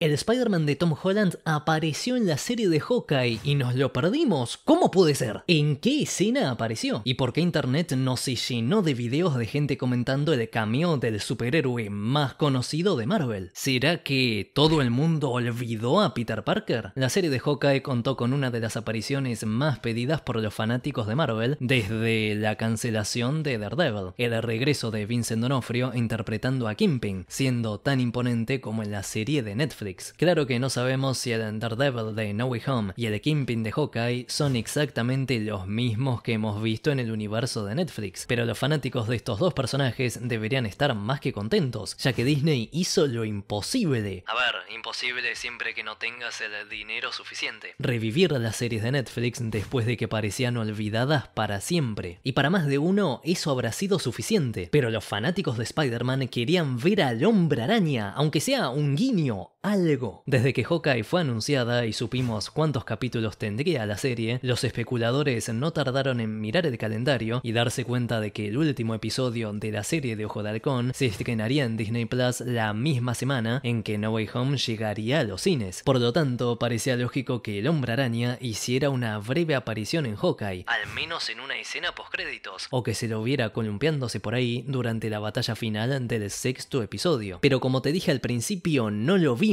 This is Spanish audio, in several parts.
El Spider-Man de Tom Holland apareció en la serie de Hawkeye y nos lo perdimos. ¿Cómo puede ser? ¿En qué escena apareció? ¿Y por qué Internet no se llenó de videos de gente comentando el cameo del superhéroe más conocido de Marvel? ¿Será que todo el mundo olvidó a Peter Parker? La serie de Hawkeye contó con una de las apariciones más pedidas por los fanáticos de Marvel desde la cancelación de Daredevil, el regreso de Vincent D'Onofrio interpretando a Kimping, siendo tan imponente como en la serie de Netflix. Claro que no sabemos si el Devil de No Way Home y el Kingpin de Hawkeye son exactamente los mismos que hemos visto en el universo de Netflix, pero los fanáticos de estos dos personajes deberían estar más que contentos, ya que Disney hizo lo imposible. A ver, imposible siempre que no tengas el dinero suficiente. Revivir las series de Netflix después de que parecían olvidadas para siempre. Y para más de uno, eso habrá sido suficiente. Pero los fanáticos de Spider-Man querían ver al hombre araña, aunque sea un guiño algo. Desde que Hawkeye fue anunciada y supimos cuántos capítulos tendría la serie, los especuladores no tardaron en mirar el calendario y darse cuenta de que el último episodio de la serie de Ojo de Halcón se estrenaría en Disney Plus la misma semana en que No Way Home llegaría a los cines. Por lo tanto, parecía lógico que el hombre araña hiciera una breve aparición en Hawkeye, al menos en una escena postcréditos, o que se lo viera columpiándose por ahí durante la batalla final del sexto episodio. Pero como te dije al principio, no lo vimos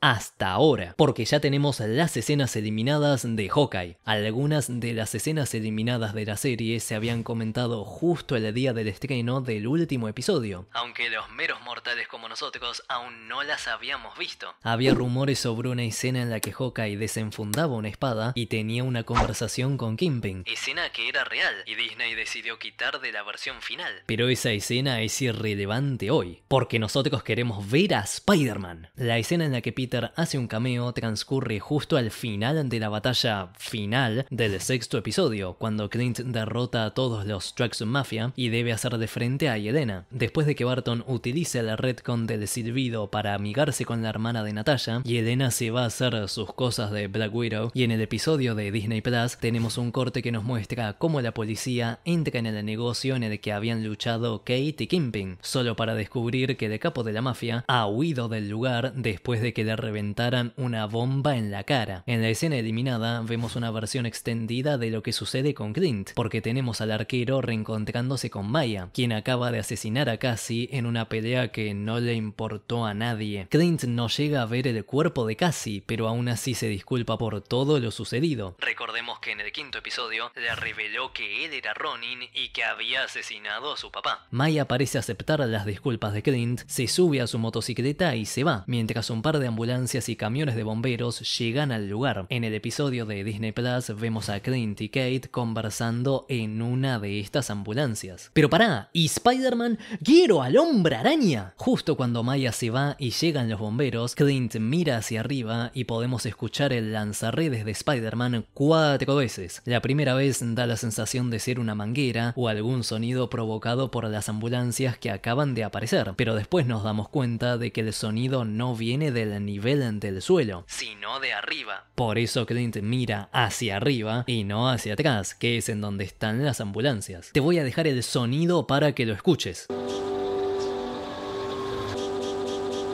hasta ahora, porque ya tenemos las escenas eliminadas de Hawkeye. Algunas de las escenas eliminadas de la serie se habían comentado justo el día del estreno del último episodio, aunque los meros mortales como nosotros aún no las habíamos visto. Había rumores sobre una escena en la que Hawkeye desenfundaba una espada y tenía una conversación con Kingpin, escena que era real y Disney decidió quitar de la versión final. Pero esa escena es irrelevante hoy, porque nosotros queremos ver a Spider-Man. La escena en la que Peter hace un cameo transcurre justo al final de la batalla final del sexto episodio, cuando Clint derrota a todos los Traxxon Mafia y debe hacer de frente a Yelena. Después de que Barton utilice la retcon del silbido para amigarse con la hermana de Natasha, Yelena se va a hacer sus cosas de Black Widow y en el episodio de Disney Plus tenemos un corte que nos muestra cómo la policía entra en el negocio en el que habían luchado Kate y Kimping, solo para descubrir que el capo de la mafia ha huido del lugar después después de que le reventaran una bomba en la cara. En la escena eliminada vemos una versión extendida de lo que sucede con Clint, porque tenemos al arquero reencontrándose con Maya, quien acaba de asesinar a Cassie en una pelea que no le importó a nadie. Clint no llega a ver el cuerpo de Cassie, pero aún así se disculpa por todo lo sucedido. Recordemos que en el quinto episodio le reveló que él era Ronin y que había asesinado a su papá. Maya parece aceptar las disculpas de Clint, se sube a su motocicleta y se va, mientras un par de ambulancias y camiones de bomberos llegan al lugar. En el episodio de Disney Plus vemos a Clint y Kate conversando en una de estas ambulancias. Pero pará, ¿y Spider-Man? ¡Quiero al hombre araña! Justo cuando Maya se va y llegan los bomberos, Clint mira hacia arriba y podemos escuchar el lanzarredes de Spider-Man cuatro veces. La primera vez da la sensación de ser una manguera o algún sonido provocado por las ambulancias que acaban de aparecer, pero después nos damos cuenta de que el sonido no viene del nivel del suelo, sino de arriba. Por eso Clint mira hacia arriba y no hacia atrás, que es en donde están las ambulancias. Te voy a dejar el sonido para que lo escuches.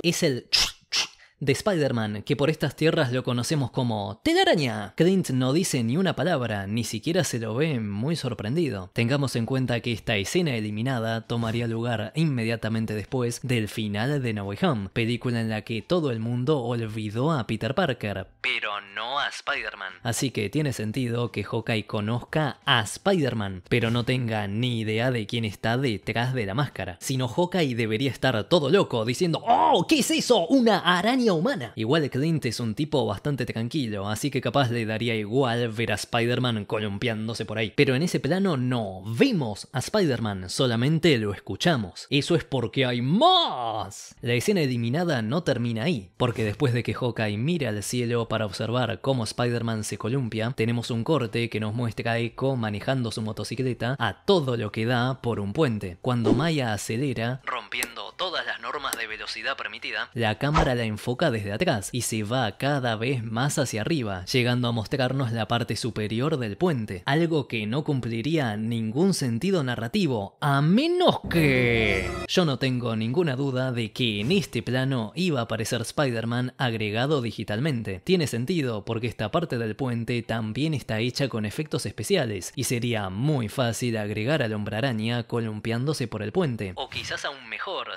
Es el de Spider-Man, que por estas tierras lo conocemos como Araña. Clint no dice ni una palabra, ni siquiera se lo ve muy sorprendido. Tengamos en cuenta que esta escena eliminada tomaría lugar inmediatamente después del final de No Way Home, película en la que todo el mundo olvidó a Peter Parker, pero no a Spider-Man. Así que tiene sentido que Hawkeye conozca a Spider-Man, pero no tenga ni idea de quién está detrás de la máscara. Sino Hawkeye debería estar todo loco diciendo, ¡Oh! ¿Qué es eso? ¿Una araña? humana. Igual Clint es un tipo bastante tranquilo, así que capaz le daría igual ver a Spider-Man columpiándose por ahí. Pero en ese plano no vemos a Spider-Man, solamente lo escuchamos. Eso es porque hay más. La escena eliminada no termina ahí, porque después de que Hawkeye mira al cielo para observar cómo Spider-Man se columpia, tenemos un corte que nos muestra a Echo manejando su motocicleta a todo lo que da por un puente. Cuando Maya acelera, rompiendo todo las normas de velocidad permitida, la cámara la enfoca desde atrás y se va cada vez más hacia arriba, llegando a mostrarnos la parte superior del puente, algo que no cumpliría ningún sentido narrativo, a menos que... Yo no tengo ninguna duda de que en este plano iba a aparecer Spider-Man agregado digitalmente. Tiene sentido porque esta parte del puente también está hecha con efectos especiales y sería muy fácil agregar al hombre araña columpiándose por el puente. O quizás aún mejor,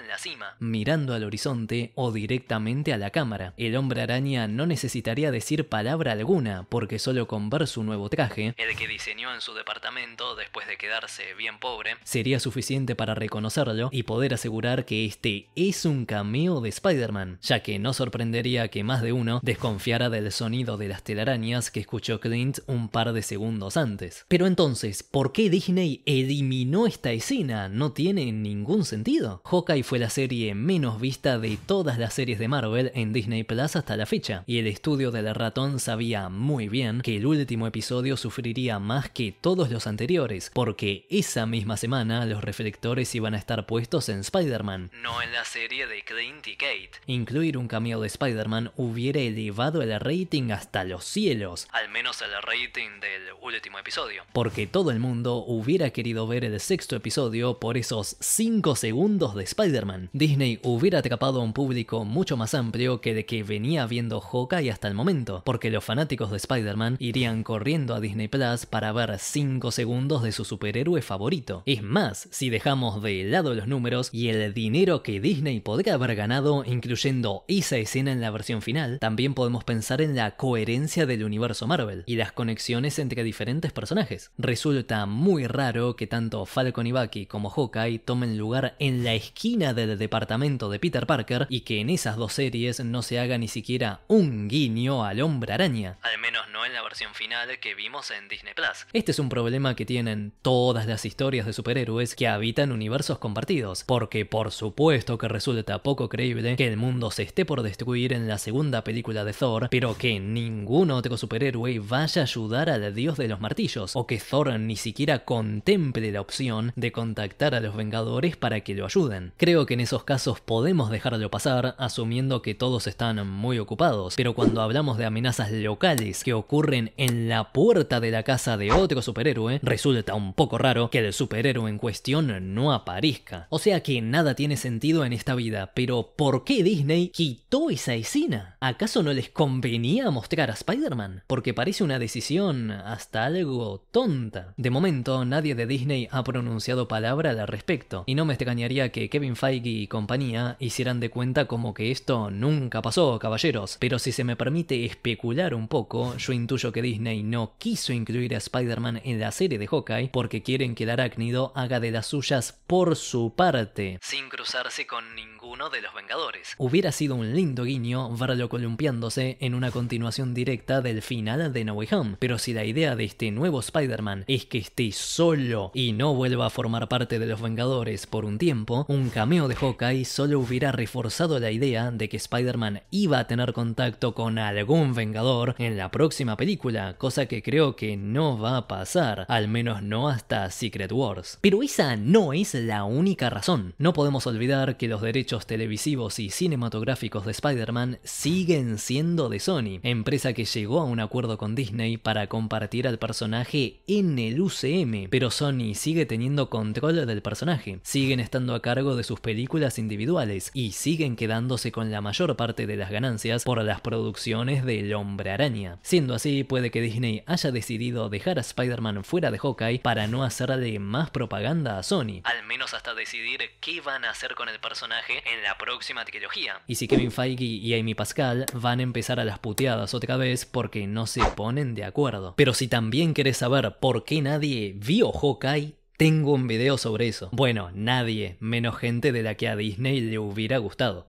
en la cima, mirando al horizonte o directamente a la cámara. El hombre araña no necesitaría decir palabra alguna porque solo con ver su nuevo traje, el que diseñó en su departamento después de quedarse bien pobre, sería suficiente para reconocerlo y poder asegurar que este es un cameo de Spider-Man, ya que no sorprendería que más de uno desconfiara del sonido de las telarañas que escuchó Clint un par de segundos antes. Pero entonces, ¿por qué Disney eliminó esta escena? No tiene ningún sentido y fue la serie menos vista de todas las series de Marvel en Disney Plus hasta la fecha, y el estudio de la ratón sabía muy bien que el último episodio sufriría más que todos los anteriores, porque esa misma semana los reflectores iban a estar puestos en Spider-Man, no en la serie de Clint y Kate. Incluir un cameo de Spider-Man hubiera elevado el rating hasta los cielos, al menos el rating del último episodio, porque todo el mundo hubiera querido ver el sexto episodio por esos 5 segundos de Spider-Man, Disney hubiera atrapado a un público mucho más amplio que de que venía viendo Hawkeye hasta el momento, porque los fanáticos de Spider-Man irían corriendo a Disney Plus para ver 5 segundos de su superhéroe favorito. Es más, si dejamos de lado los números y el dinero que Disney podría haber ganado incluyendo esa escena en la versión final, también podemos pensar en la coherencia del universo Marvel y las conexiones entre diferentes personajes. Resulta muy raro que tanto Falcon y Bucky como Hawkeye tomen lugar en la escena esquina del departamento de Peter Parker y que en esas dos series no se haga ni siquiera un guiño al hombre araña. Al menos no en la versión final que vimos en Disney Plus. Este es un problema que tienen todas las historias de superhéroes que habitan universos compartidos, porque por supuesto que resulta poco creíble que el mundo se esté por destruir en la segunda película de Thor, pero que ningún otro superhéroe vaya a ayudar al dios de los martillos, o que Thor ni siquiera contemple la opción de contactar a los Vengadores para que lo ayuden. Creo que en esos casos podemos dejarlo pasar, asumiendo que todos están muy ocupados, pero cuando hablamos de amenazas locales que ocurren en la puerta de la casa de otro superhéroe, resulta un poco raro que el superhéroe en cuestión no aparezca. O sea que nada tiene sentido en esta vida, pero ¿por qué Disney quitó esa escena? ¿Acaso no les convenía mostrar a Spider-Man? Porque parece una decisión hasta algo tonta. De momento, nadie de Disney ha pronunciado palabra al respecto, y no me extrañaría que Kevin Feige y compañía hicieran de cuenta como que esto nunca pasó, caballeros, pero si se me permite especular un poco, yo intuyo que Disney no quiso incluir a Spider-Man en la serie de Hawkeye porque quieren que el arácnido haga de las suyas por su parte, sin cruzarse con ningún uno de los Vengadores. Hubiera sido un lindo guiño verlo columpiándose en una continuación directa del final de No Way Home, pero si la idea de este nuevo Spider-Man es que esté solo y no vuelva a formar parte de los Vengadores por un tiempo, un cameo de Hawkeye solo hubiera reforzado la idea de que Spider-Man iba a tener contacto con algún Vengador en la próxima película, cosa que creo que no va a pasar, al menos no hasta Secret Wars. Pero esa no es la única razón. No podemos olvidar que los derechos televisivos y cinematográficos de Spider-Man siguen siendo de Sony, empresa que llegó a un acuerdo con Disney para compartir al personaje en el UCM, pero Sony sigue teniendo control del personaje, siguen estando a cargo de sus películas individuales y siguen quedándose con la mayor parte de las ganancias por las producciones del Hombre Araña. Siendo así, puede que Disney haya decidido dejar a Spider-Man fuera de Hawkeye para no hacerle más propaganda a Sony, al menos hasta decidir qué van a hacer con el personaje en la próxima trilogía. Y si Kevin Feige y Amy Pascal van a empezar a las puteadas otra vez porque no se ponen de acuerdo. Pero si también quieres saber por qué nadie vio Hawkeye, tengo un video sobre eso. Bueno, nadie, menos gente de la que a Disney le hubiera gustado.